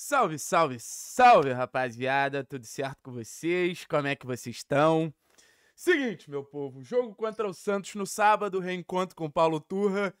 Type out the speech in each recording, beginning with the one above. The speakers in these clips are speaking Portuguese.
Salve, salve, salve, rapaziada, tudo certo com vocês? Como é que vocês estão? Seguinte, meu povo, jogo contra o Santos no sábado, reencontro com Paulo Turra.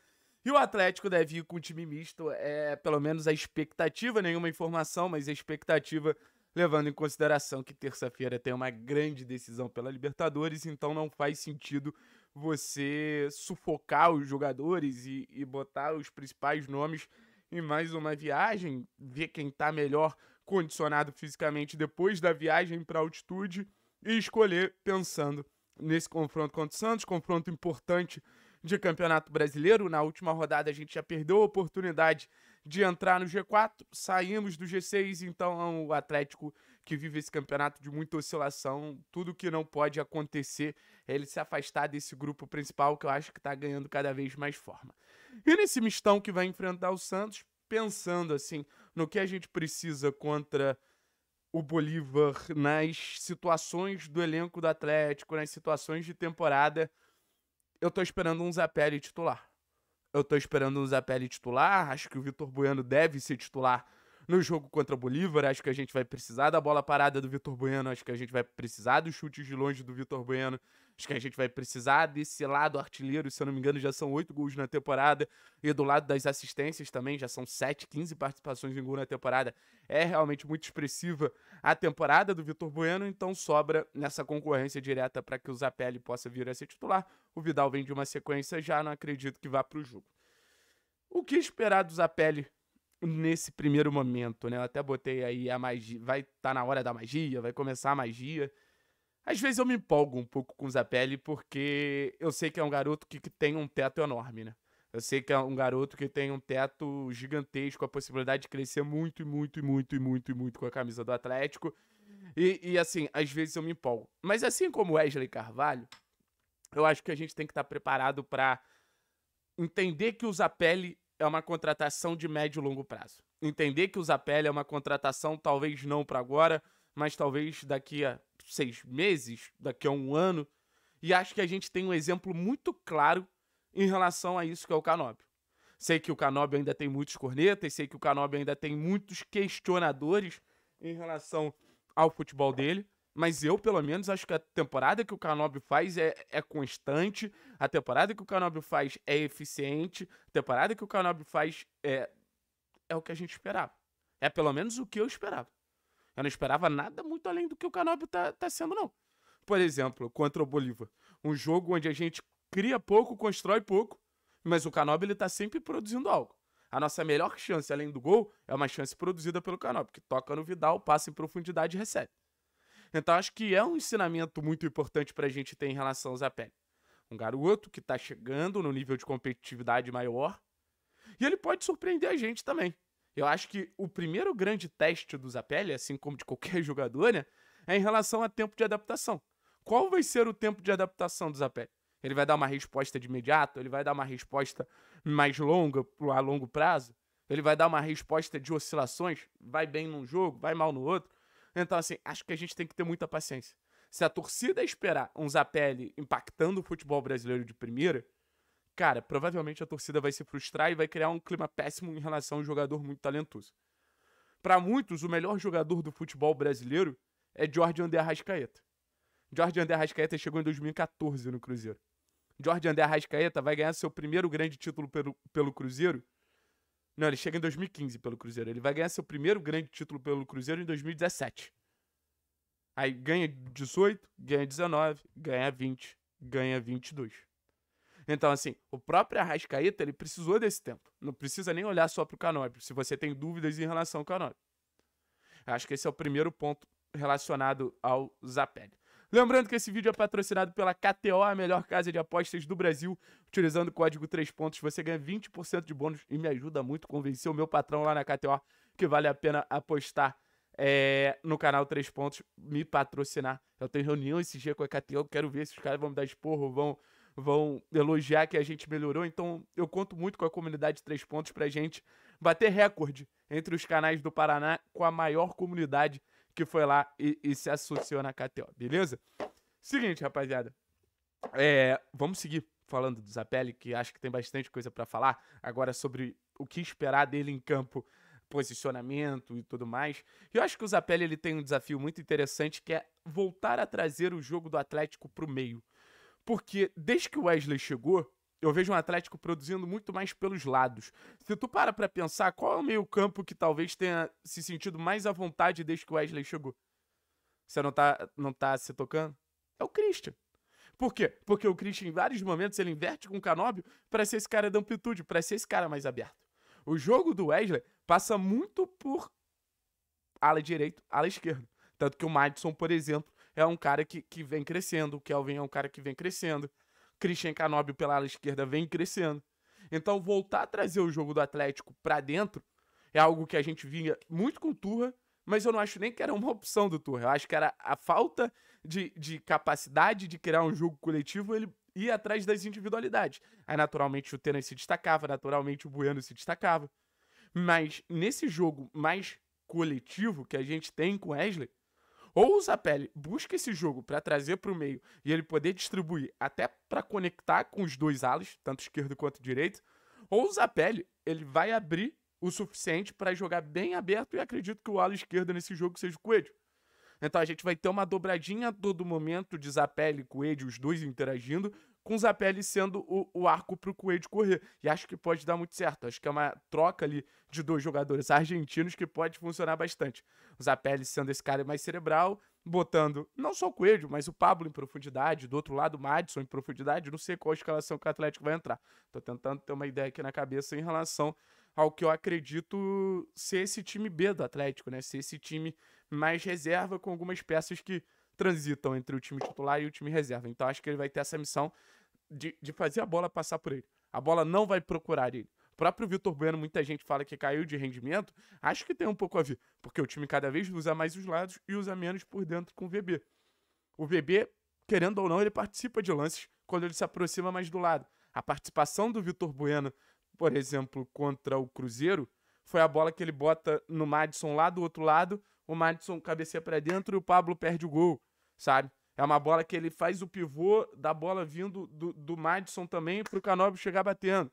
E o Atlético deve ir com o time misto, é pelo menos a expectativa, nenhuma informação, mas a expectativa levando em consideração que terça-feira tem uma grande decisão pela Libertadores, então não faz sentido você sufocar os jogadores e, e botar os principais nomes em mais uma viagem, ver quem está melhor condicionado fisicamente depois da viagem para altitude e escolher pensando nesse confronto contra o Santos, confronto importante de Campeonato Brasileiro. Na última rodada a gente já perdeu a oportunidade de entrar no G4, saímos do G6, então o é Atlético que vive esse campeonato de muita oscilação, tudo que não pode acontecer é ele se afastar desse grupo principal que eu acho que está ganhando cada vez mais forma. E nesse mistão que vai enfrentar o Santos, pensando assim no que a gente precisa contra o Bolívar nas situações do elenco do Atlético, nas situações de temporada, eu tô esperando um Zapelli titular. Eu tô esperando um Zapelli titular, acho que o Vitor Bueno deve ser titular no jogo contra o Bolívar. Acho que a gente vai precisar da bola parada do Vitor Bueno. Acho que a gente vai precisar dos chutes de longe do Vitor Bueno. Acho que a gente vai precisar desse lado artilheiro. Se eu não me engano, já são oito gols na temporada. E do lado das assistências também, já são sete, quinze participações em gol na temporada. É realmente muito expressiva a temporada do Vitor Bueno. Então sobra nessa concorrência direta para que o Zapelli possa vir a ser titular. O Vidal vem de uma sequência já, não acredito que vá para o jogo. O que esperar do Zapelli nesse primeiro momento, né? Eu até botei aí a magia. Vai estar tá na hora da magia, vai começar a magia. Às vezes eu me empolgo um pouco com o Zapelli, porque eu sei que é um garoto que, que tem um teto enorme, né? Eu sei que é um garoto que tem um teto gigantesco, a possibilidade de crescer muito, muito, muito, muito, muito com a camisa do Atlético. E, e assim, às vezes eu me empolgo. Mas assim como Wesley Carvalho, eu acho que a gente tem que estar tá preparado para entender que o Zapelli é uma contratação de médio e longo prazo. Entender que o Zapelli é uma contratação, talvez não para agora, mas talvez daqui a seis meses, daqui a um ano. E acho que a gente tem um exemplo muito claro em relação a isso que é o Canóbio. Sei que o Canóbio ainda tem muitos cornetas, sei que o Canóbio ainda tem muitos questionadores em relação ao futebol dele, mas eu, pelo menos, acho que a temporada que o Canobi faz é, é constante, a temporada que o Canobi faz é eficiente, a temporada que o Canobi faz é, é o que a gente esperava. É pelo menos o que eu esperava. Eu não esperava nada muito além do que o Canobi tá, tá sendo, não. Por exemplo, contra o Bolívar. Um jogo onde a gente cria pouco, constrói pouco, mas o Canobi ele tá sempre produzindo algo. A nossa melhor chance, além do gol, é uma chance produzida pelo Canobi, que toca no Vidal, passa em profundidade e recebe. Então acho que é um ensinamento muito importante para a gente ter em relação ao Zapelli. Um garoto que está chegando no nível de competitividade maior e ele pode surpreender a gente também. Eu acho que o primeiro grande teste do Zapelli, assim como de qualquer jogador, né, é em relação a tempo de adaptação. Qual vai ser o tempo de adaptação do Zapelli? Ele vai dar uma resposta de imediato? Ele vai dar uma resposta mais longa, a longo prazo? Ele vai dar uma resposta de oscilações? Vai bem num jogo, vai mal no outro? Então, assim, acho que a gente tem que ter muita paciência. Se a torcida esperar um Zapelli impactando o futebol brasileiro de primeira, cara, provavelmente a torcida vai se frustrar e vai criar um clima péssimo em relação a um jogador muito talentoso. Para muitos, o melhor jogador do futebol brasileiro é Jorge André Arrascaeta. Jorge André Arrascaeta chegou em 2014 no Cruzeiro. Jorge André Arrascaeta vai ganhar seu primeiro grande título pelo, pelo Cruzeiro não, ele chega em 2015 pelo Cruzeiro. Ele vai ganhar seu primeiro grande título pelo Cruzeiro em 2017. Aí ganha 18, ganha 19, ganha 20, ganha 22. Então, assim, o próprio Arrascaeta, ele precisou desse tempo. Não precisa nem olhar só pro Canóbio, se você tem dúvidas em relação ao Canóbio. Acho que esse é o primeiro ponto relacionado ao Zapelli. Lembrando que esse vídeo é patrocinado pela KTO, a melhor casa de apostas do Brasil. Utilizando o código 3 pontos, você ganha 20% de bônus e me ajuda muito a convencer o meu patrão lá na KTO que vale a pena apostar é, no canal 3 pontos, me patrocinar. Eu tenho reunião esse dia com a KTO, quero ver se os caras vão me dar esporro, vão vão elogiar que a gente melhorou. Então, eu conto muito com a comunidade Três Pontos pra gente bater recorde entre os canais do Paraná com a maior comunidade que foi lá e, e se associou na KTO, beleza? Seguinte, rapaziada. É, vamos seguir falando do Zapelli, que acho que tem bastante coisa para falar agora sobre o que esperar dele em campo, posicionamento e tudo mais. Eu acho que o Zapelli ele tem um desafio muito interessante que é voltar a trazer o jogo do Atlético pro meio. Porque desde que o Wesley chegou, eu vejo um Atlético produzindo muito mais pelos lados. Se tu para pra pensar, qual é o meio campo que talvez tenha se sentido mais à vontade desde que o Wesley chegou? Você não tá, não tá se tocando? É o Christian. Por quê? Porque o Christian, em vários momentos, ele inverte com o Canóbio para ser esse cara da amplitude, para ser esse cara mais aberto. O jogo do Wesley passa muito por ala direito, ala esquerda. Tanto que o Madison, por exemplo, é um cara que, que vem crescendo, o Kelvin é um cara que vem crescendo. Christian Canóbio pela ala esquerda vem crescendo. Então voltar a trazer o jogo do Atlético para dentro é algo que a gente vinha muito com o Turra, mas eu não acho nem que era uma opção do Turra. Eu acho que era a falta de, de capacidade de criar um jogo coletivo, ele ia atrás das individualidades. Aí naturalmente o Tênis se destacava, naturalmente o Bueno se destacava. Mas nesse jogo mais coletivo que a gente tem com Wesley, ou o Zapelli busca esse jogo para trazer para o meio e ele poder distribuir até para conectar com os dois alas, tanto esquerdo quanto direito, ou o Zapelli ele vai abrir o suficiente para jogar bem aberto e acredito que o ala esquerda nesse jogo seja o Coelho. Então a gente vai ter uma dobradinha a todo momento de Zapelli e Coelho, os dois interagindo, com o Zapelli sendo o, o arco pro Coelho correr. E acho que pode dar muito certo. Acho que é uma troca ali de dois jogadores argentinos que pode funcionar bastante. O Zapelli sendo esse cara mais cerebral, botando não só o Coelho, mas o Pablo em profundidade, do outro lado o Madison em profundidade, não sei qual escalação que o Atlético vai entrar. Tô tentando ter uma ideia aqui na cabeça em relação ao que eu acredito ser esse time B do Atlético, né? Ser esse time mais reserva com algumas peças que transitam entre o time titular e o time reserva. Então acho que ele vai ter essa missão de, de fazer a bola passar por ele. A bola não vai procurar ele. O próprio Vitor Bueno, muita gente fala que caiu de rendimento. Acho que tem um pouco a ver, porque o time cada vez usa mais os lados e usa menos por dentro com o VB. O VB, querendo ou não, ele participa de lances quando ele se aproxima mais do lado. A participação do Vitor Bueno, por exemplo, contra o Cruzeiro, foi a bola que ele bota no Madison lá do outro lado, o Madison cabeceia para dentro e o Pablo perde o gol, sabe? É uma bola que ele faz o pivô da bola vindo do, do Madison também para o Canóbio chegar batendo.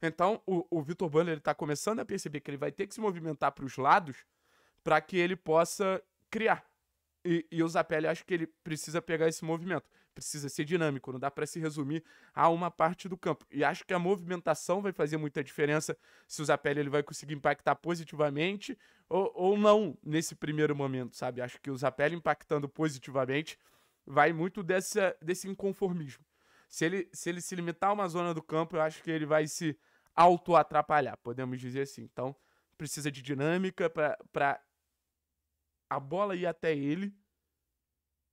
Então, o, o Vitor ele está começando a perceber que ele vai ter que se movimentar para os lados para que ele possa criar. E, e o Zapelli acho que ele precisa pegar esse movimento. Precisa ser dinâmico, não dá para se resumir a uma parte do campo. E acho que a movimentação vai fazer muita diferença se o Zapelli ele vai conseguir impactar positivamente ou, ou não nesse primeiro momento, sabe? Acho que o Zapelli impactando positivamente vai muito dessa, desse inconformismo. Se ele, se ele se limitar a uma zona do campo, eu acho que ele vai se auto-atrapalhar, podemos dizer assim. Então, precisa de dinâmica para a bola ir até ele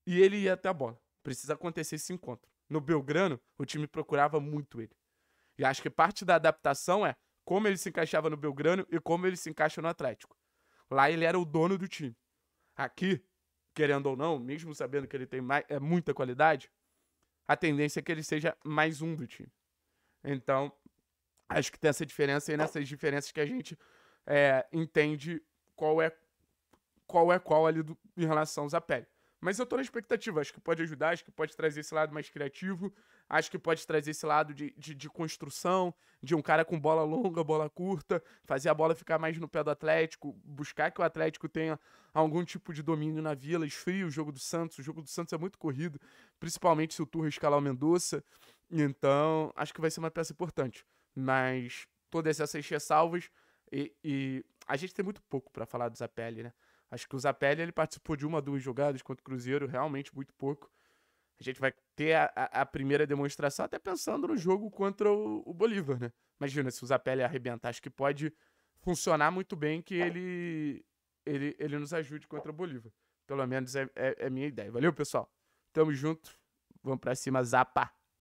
e ele ir até a bola. Precisa acontecer esse encontro. No Belgrano, o time procurava muito ele. E acho que parte da adaptação é como ele se encaixava no Belgrano e como ele se encaixa no Atlético. Lá ele era o dono do time. Aqui, querendo ou não, mesmo sabendo que ele tem mais, é, muita qualidade, a tendência é que ele seja mais um do time. Então, acho que tem essa diferença e é nessas diferenças que a gente é, entende qual é qual é qual ali do, em relação aos Zapelli. Mas eu tô na expectativa, acho que pode ajudar, acho que pode trazer esse lado mais criativo, acho que pode trazer esse lado de, de, de, construção, de um cara com bola longa, bola curta, fazer a bola ficar mais no pé do Atlético, buscar que o Atlético tenha algum tipo de domínio na vila, esfria o jogo do Santos. O jogo do Santos é muito corrido, principalmente se o Turra escalar o Mendonça. Então, acho que vai ser uma peça importante. Mas todas essas ressalvas é e, e a gente tem muito pouco para falar do Zapelli, né? Acho que o Zapelli ele participou de uma, duas jogadas contra o Cruzeiro, realmente muito pouco. A gente vai ter a, a primeira demonstração, até pensando no jogo contra o, o Bolívar, né? Imagina, se usar pele arrebentar, acho que pode funcionar muito bem que ele, ele, ele nos ajude contra o Bolívar. Pelo menos é, é, é minha ideia. Valeu, pessoal. Tamo junto. Vamos pra cima, zapa!